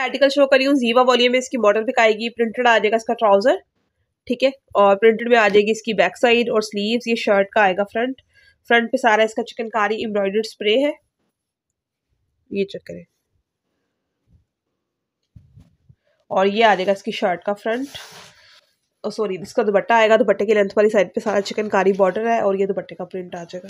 article show करी हूँ जीवा वॉल्यूम में इसकी बॉटल पिक आएगी प्रिंटेड आ जाएगा इसका ट्राउज़र ठीक है और प्रिंटेड में आ जाएगी इसकी बैक साइड और स्लीव्स ये शर्ट का आएगा फ्रंट फ्रंट पे सारा इसका चिकनकारी एम्ब्रॉयडर्ड स्प्रे है ये चेक करें और ये आ जाएगा इसकी शर्ट का फ्रंट और सॉरी इसका दुपट्टा आएगा दुपट्टे की लेंथ वाली साइड पे सारा चिकनकारी बॉर्डर है और ये दुपट्टे का प्रिंट आ जाएगा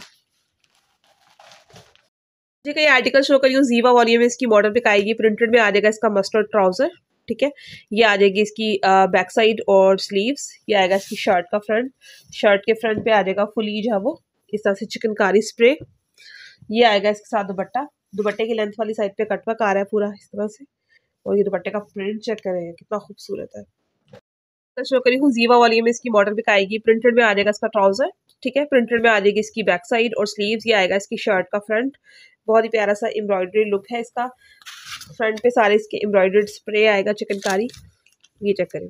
ठीक है ये आर्टिकल शो करी हूँ जीवा वॉलियम में इसकी बॉर्डर पे आएगी प्रिंटेड में आ जाएगा इसका मस्टर्ड ट्राउजर ठीक है ये आ जाएगी इसकी बैक साइड और स्लीव्स ये आएगा इसकी शर्ट का फ्रंट शर्ट के फ्रंट पे आ जाएगा फुली जो वो इस तरह से चिकनकारी स्प्रे ये आएगा इसके साथ दुपट्टा दुपट्टे की लेंथ वाली साइड पे कटवर्क आ रहा है पूरा इस तरह से और ये दुपट्टे का प्रिंट चेक करें कितना खूबसूरत है शो करी हूँ जीवा वाली में इसकी मॉडल भी आएगी प्रिंटेड में आ जाएगा इसका ट्राउजर ठीक है प्रिंटेड में आ जाएगी इसकी बैक साइड और स्लीव्स ये आएगा इसकी शर्ट का फ्रंट बहुत ही प्यारा सा एम्ब्रॉयडरी लुक है इसका फ्रंट पे सारे इसके एम्ब्रॉयडर्ड स्प्रे आएगा चिकनकारी ये चेक करें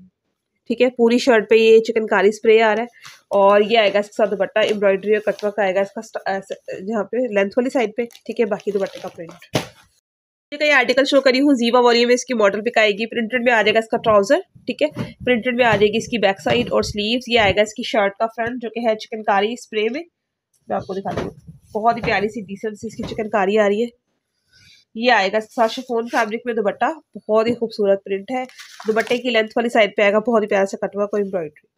ठीक है पूरी शर्ट पे ये चिकनकारी स्प्रे आ रहा है और ये आएगा इसके साथ दुपट्टा एम्ब्रॉयडरी और कटवर्क आएगा इसका जहाँ पे लेंथ वाली साइड पे ठीक है बाकी दुपट्टे का प्रिंट ये आर्टिकल शो करी हूँ जीवा वॉल्यूम में इसकी मॉडल पिक आएगी प्रिंटेड में आ जाएगा इसका ट्राउजर ठीक है प्रिंटेड में आ जाएगी इसकी बैक साइड और स्लीव्स ये आएगा इसकी शर्ट का फ्रंट जो कि है चिकनकारी स्प्रे में मैं आपको दिखा हूँ बहुत ही प्यारी सी डिसेंट सी इसकी चिकनकारी आ रही है ये आएगा साथ शिफोन फैब्रिक में दुपट्टा बहुत ही खूबसूरत प्रिंट है दुपट्टे की लेंथ वाली साइड पे आएगा बहुत ही प्यारा सा कटवा को एम्ब्रॉयडरी